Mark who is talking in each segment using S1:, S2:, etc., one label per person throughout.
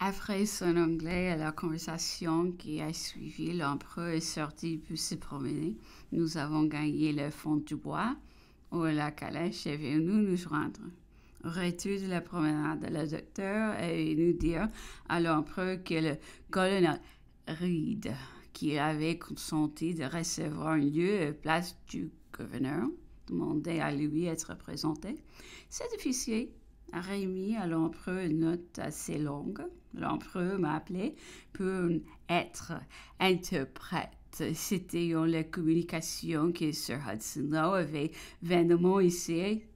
S1: Après son anglais et la conversation qui a suivi, l'empereur est sorti pour se promener. Nous avons gagné le fond du bois où la calèche est venue nous joindre. Au retour de la promenade, le docteur et venu dire à l'empereur que le colonel Reed, qui avait consenti de recevoir un lieu et place du gouverneur, demandait à lui être présenté, cet officier Rémi à l'empereur une note assez longue. L'empereur m'a appelé pour être interprète. C'était dans la communication que Sir Hudson Lowe avait vainement essayé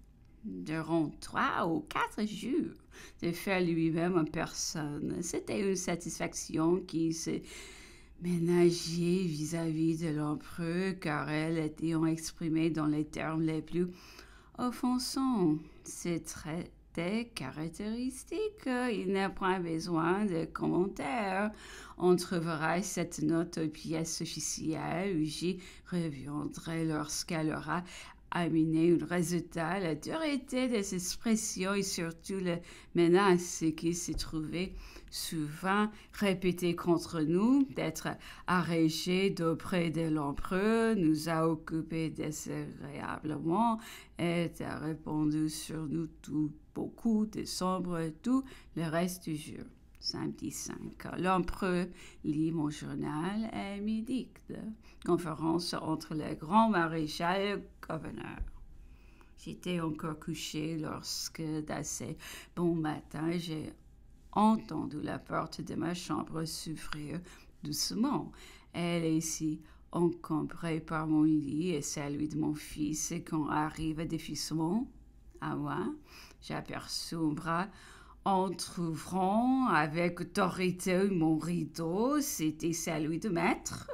S1: durant trois ou quatre jours de faire lui-même en personne. C'était une satisfaction qui se ménageait vis-à-vis de l'empereur car elle était exprimée dans les termes les plus offensants. C'est très des caractéristiques. Il n'a point besoin de commentaires. On trouvera cette note aux pièces officielles où j'y reviendrai lorsqu'elle aura amener un résultat. La dureté des expressions et surtout les menaces qui se trouvaient souvent répétées contre nous, d'être arrêtés d'auprès de l'empereur, nous a occupés désagréablement et a répondu sur nous tout beaucoup de sombre tout le reste du jour samedi 5. L'empereur lit mon journal et médite. Conférence entre le grand maréchal et le gouverneur. J'étais encore couché lorsque, d'assez bon matin, j'ai entendu la porte de ma chambre s'ouvrir doucement. Elle est ici, encombrée par mon lit et celui de mon fils, et quand arrive difficilement à moi, j'aperçois un bras entre trouvant avec autorité mon rideau, c'était celui de maître.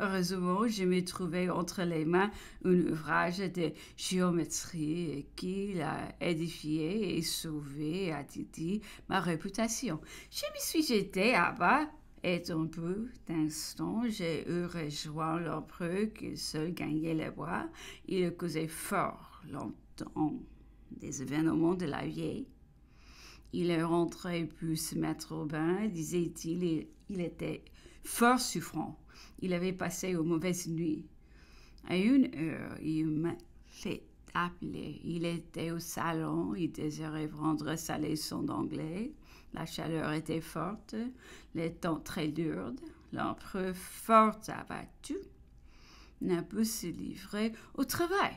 S1: Heureusement, je me trouvais entre les mains un ouvrage de géométrie qui l'a édifié et sauvé, a dit ma réputation. Je me suis jetée à bas et un peu d'instant, j'ai eu rejoint l'empereur qui seul gagnait les bois. Il causait fort longtemps des événements de la vieille il est rentré puis se mettre au bain, disait-il, il était fort souffrant. Il avait passé une mauvaise nuit. À une heure, il m'a fait appeler. Il était au salon, il désirait prendre sa leçon d'anglais. La chaleur était forte, les temps très lourds, l'empereur fort abattu n'a pu se livrer au travail.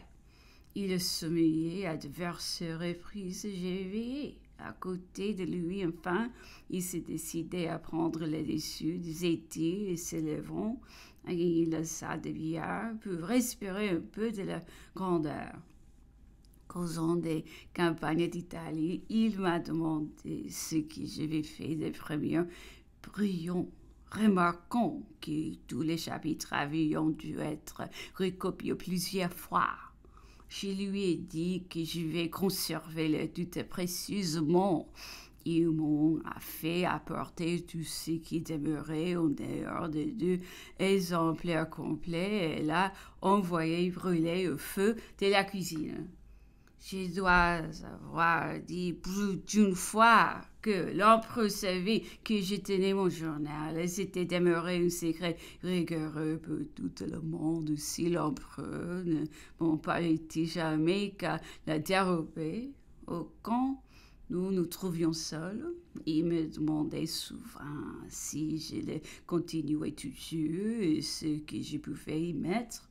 S1: Il sommeillait à diverses reprises, j'ai veillé à côté de lui, enfin, il s'est décidé à prendre les dessus des étés et s'élevant, il laissa de billard pour respirer un peu de la grandeur. Causant des campagnes d'Italie, il m'a demandé ce que j'avais fait des premiers brillants remarquant que tous les chapitres avaient dû être recopiés plusieurs fois je lui ai dit que je vais conserver les tout précieusement. Ils a fait apporter tout ce qui demeurait en dehors des deux exemplaires complets et l'a envoyé brûler au feu de la cuisine. Je dois avoir dit plus d'une fois que l'empereur savait que je tenais mon journal et c'était demeuré un secret rigoureux pour tout le monde si l'empereur ne m'en été jamais qu'à la au camp nous nous trouvions seuls. Il me demandait souvent si je le continuais toujours et ce que je pouvais y mettre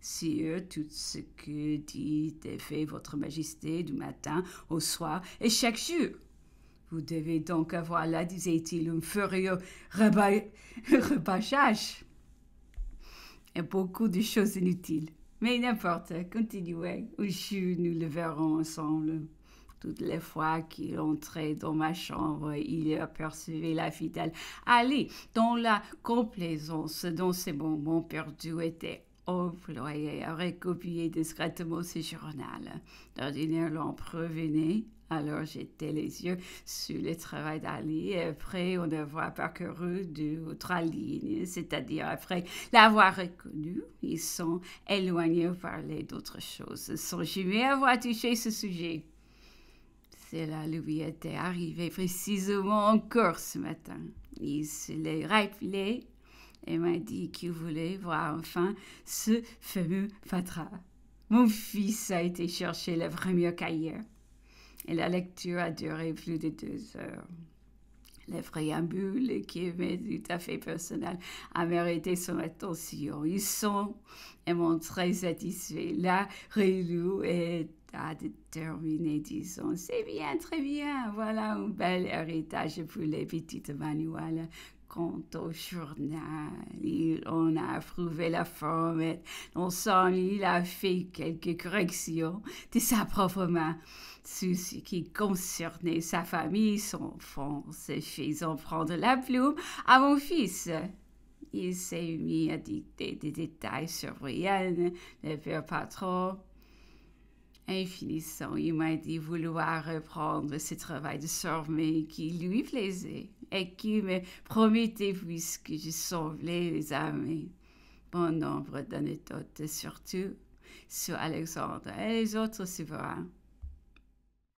S1: sur tout ce que dit et fait votre majesté du matin au soir et chaque jour. Vous devez donc avoir là, disait-il, un furieux rebâchage et beaucoup de choses inutiles. Mais n'importe, continuez, un jour nous le verrons ensemble. Toutes les fois qu'il entrait dans ma chambre, il apercevait la fidèle. Allez, dans la complaisance, dans ces moments perdus, était employé aurait copié discrètement ce journal. D'ordinaire, l'on prévenait. alors j'étais les yeux sur le travail d'Ali et après on avoir parcouru deux ou trois lignes, c'est-à-dire après l'avoir reconnu, ils sont éloignés ou parler d'autre chose, sans jamais avoir touché ce sujet. Cela lui était arrivé précisément encore ce matin. Il se les rappelait et m'a dit qu'il voulait voir enfin ce fameux fatra. Mon fils a été chercher le premier cahier et la lecture a duré plus de deux heures. Le préambule, qui est tout à fait personnel, a mérité son attention. Ils sont et m'ont très satisfait. La relou est à déterminer, disons. C'est bien, très bien. Voilà un bel héritage pour les petites manuels quant au journal, il on a approuvé la forme, on ensemble il a fait quelques corrections de sa propre sur ce qui concernait sa famille, son enfant, ses fils en prendre la plume à mon fils. Il s'est mis à dicter des détails sur ne le pas trop. En finissant, il m'a dit vouloir reprendre ce travail de sorme qui lui plaisait et qui me promettez puisque je sauvé les amis. Bon nombre d'anecdotes, surtout sur Alexandre et les autres souverains.